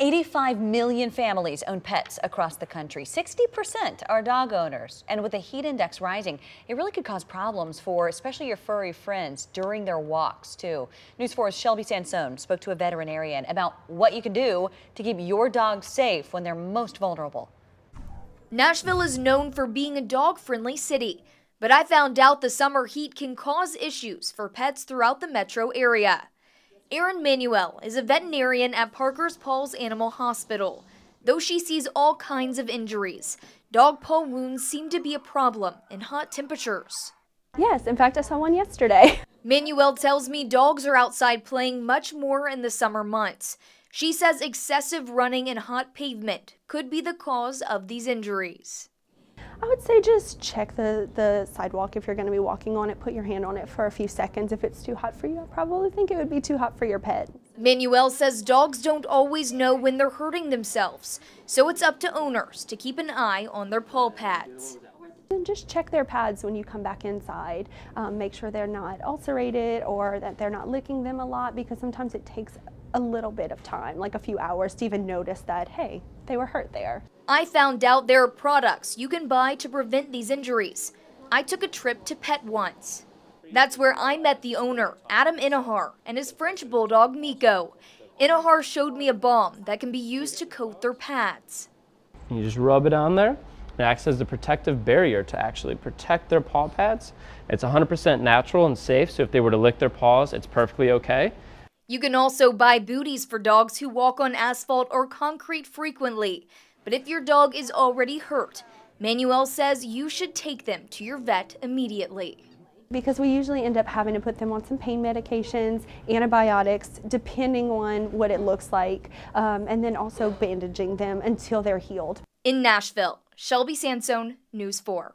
85 million families own pets across the country. 60% are dog owners. And with the heat index rising, it really could cause problems for especially your furry friends during their walks, too. News 4's Shelby Sansone spoke to a veterinarian about what you can do to keep your dog safe when they're most vulnerable. Nashville is known for being a dog friendly city, but I found out the summer heat can cause issues for pets throughout the metro area. Erin Manuel is a veterinarian at Parker's Paul's Animal Hospital. Though she sees all kinds of injuries, dog paw wounds seem to be a problem in hot temperatures. Yes, in fact, I saw one yesterday. Manuel tells me dogs are outside playing much more in the summer months. She says excessive running in hot pavement could be the cause of these injuries. I would say just check the, the sidewalk if you're going to be walking on it. Put your hand on it for a few seconds. If it's too hot for you, I probably think it would be too hot for your pet. Manuel says dogs don't always know when they're hurting themselves, so it's up to owners to keep an eye on their paw pads. And just check their pads when you come back inside. Um, make sure they're not ulcerated or that they're not licking them a lot because sometimes it takes a little bit of time, like a few hours, to even notice that, hey, they were hurt there. I found out there are products you can buy to prevent these injuries. I took a trip to Pet once. That's where I met the owner, Adam Inahar, and his French bulldog, Miko. Inahar showed me a balm that can be used to coat their pads. You just rub it on there, it acts as a protective barrier to actually protect their paw pads. It's 100% natural and safe, so if they were to lick their paws, it's perfectly okay. You can also buy booties for dogs who walk on asphalt or concrete frequently. But if your dog is already hurt, Manuel says you should take them to your vet immediately because we usually end up having to put them on some pain medications, antibiotics, depending on what it looks like, um, and then also bandaging them until they're healed. In Nashville, Shelby Sansone, News 4.